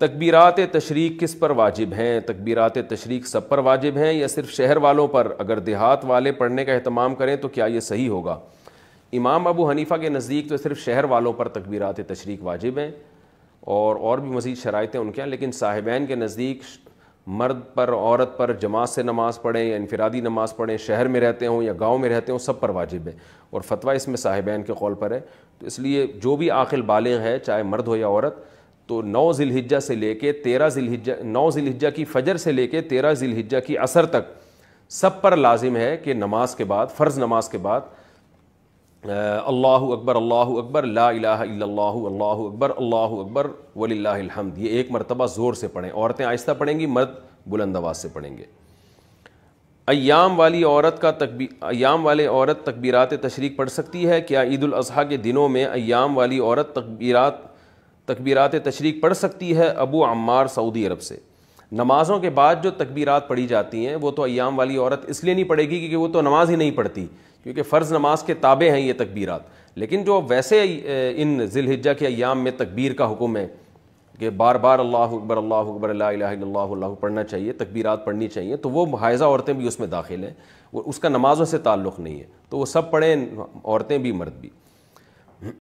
तकबीरात तशरीक किस पर वाजिब हैं तकबीरात तशरीक सब पर वाजिब हैं या सिर्फ शहर वालों पर अगर देहात वाले पढ़ने का अहतमाम करें तो क्या ये सही होगा इमाम अबू हनीफ़ा के नज़दीक तो सिर्फ शहर वालों पर तकबीरात तशरीक वाजिब हैं और और भी मज़ीद शरातें उनके यहाँ लेकिन साहिबान के नज़दीक मर्द पर औरत पर जमात से नमाज़ पढ़ें या इनफरादी नमाज़ पढ़ें शहर में रहते हों या गाँव में रहते हों सब पर वाजिब है और फतवा इसमें साहिबान के कौल पर है तो इसलिए जो भी आखिल बालग है चाहे मर्द हो या औरत तो नौ ज़िलहिज्जा से लेके तेरह ज़िलहिज्जा नौ ज़िलहिज्जा की फजर से लेके तेरह ज़िलहिज्जा की असर तक सब पर लाजिम है कि नमाज के बाद फ़र्ज़ नमाज के बाद अल्लाह अकबर अल्लाह अकबर ला अल्लाह अकबर अल्लाह अकबर वलिल्लाहमद ये एक मरतबा ज़ोर से पढ़ें औरतें आहिस्ता पढ़ेंगी मर्द बुलंद आवाज़ से पढ़ेंगे अयाम वाली औरत का तकबी अयाम वाले औरत तकबीरात तशरीक पढ़ सकती है क्या ईद के दिनों में अयाम वाली औरत तकबीरात तकबीरात तशरीक पढ़ सकती है अबू अम्मार सऊदी अरब से नमाज़ों के बाद जो तकबीरत पढ़ी जाती हैं वो तो अयाम वाली औरत इसलिए नहीं पढ़ेगी क्योंकि वो तो नमाज़ ही नहीं पढ़ती क्योंकि फ़र्ज़ नमाज के ताबे हैं ये तकबीरत लेकिन जो वैसे इन जिलहिजा के अयाम में तकबीर का हुक्म है कि बार बार अल्लाह अकबर अल्लाह अकबर अल्लाह पढ़ना चाहिए तकबीरत पढ़नी चाहिए तो वो हायजा औरतें भी उसमें दाखिल हैं वो उसका नमाजों से ताल्लुक़ नहीं है तो वो सब पढ़ें औरतें भी मर्द भी